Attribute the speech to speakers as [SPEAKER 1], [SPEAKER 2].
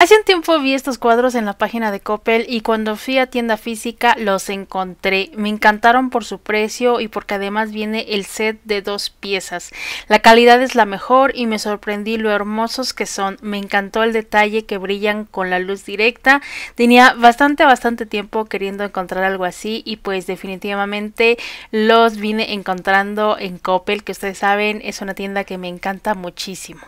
[SPEAKER 1] Hace un tiempo vi estos cuadros en la página de Coppel y cuando fui a tienda física los encontré. Me encantaron por su precio y porque además viene el set de dos piezas. La calidad es la mejor y me sorprendí lo hermosos que son. Me encantó el detalle que brillan con la luz directa. Tenía bastante, bastante tiempo queriendo encontrar algo así y pues definitivamente los vine encontrando en Coppel, que ustedes saben es una tienda que me encanta muchísimo.